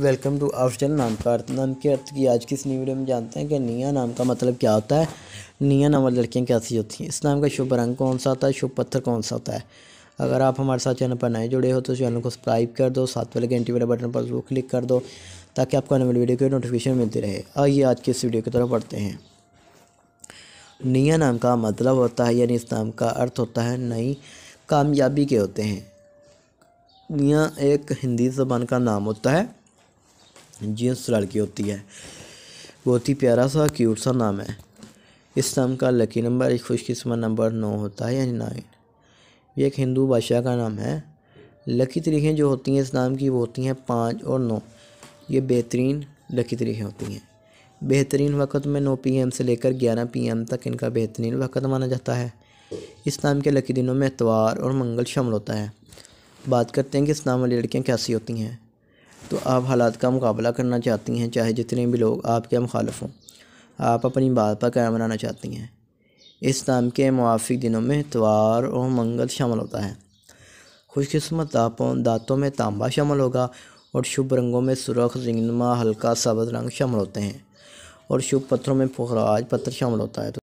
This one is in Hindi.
वेलकम टू चैनल नाम का अर्थ नाम के अर्थ की आज की इस वीडियो में जानते हैं कि निया नाम का मतलब क्या होता है निया नाम वाली लड़कियाँ कैसी होती हैं इस नाम का शुभ रंग कौन सा होता है शुभ पत्थर कौन सा होता है अगर आप हमारे साथ चैनल पर नए जुड़े हो तो चैनल को सब्सक्राइब कर दो साथ वाले घंटी वाले बटन पर जरूर क्लिक कर दो ताकि आपको आने वाली वीडियो की नोटिफिकेशन मिलती रहे आइए आज की इस वीडियो की तरफ पढ़ते हैं निया नाम का मतलब होता है यानी इस नाम का अर्थ होता है नई कामयाबी के होते हैं निया एक हिंदी जबान का नाम होता है जींस लड़की होती है बहुत ही प्यारा सा क्यूट सा नाम है इस नाम का लकी नंबर एक खुशकस्मत नंबर नौ होता है यानी नाइन ये एक हिंदू बादशाह का नाम है लकी तरीक़ें जो होती हैं इस नाम की वो होती हैं पाँच और नौ ये बेहतरीन लकी तरीक़ें होती हैं बेहतरीन वक्त में नौ पी एम से लेकर ग्यारह पी एम तक इनका बेहतरीन वक्त माना जाता है इस नाम के लकी दिनों में इतवार और मंगल शामिल होता है बात करते हैं कि इस नाम वाली लड़कियाँ कैसी होती हैं तो आप हालात का मुकाबला करना चाहती हैं चाहे जितने भी लोग आपके मुखालफ हों आप अपनी बात पर कायम रहना चाहती हैं इस नाम के मुआफ़ दिनों में तवार और मंगल शामिल होता है खुशकस्मत दाँतों दाँतों में तांबा शामिल होगा और शुभ रंगों में सुरख रिंगनमा हल्का सबज रंग शामिल होते हैं और शुभ पत्थरों में फखराज पत्थर शामिल होता है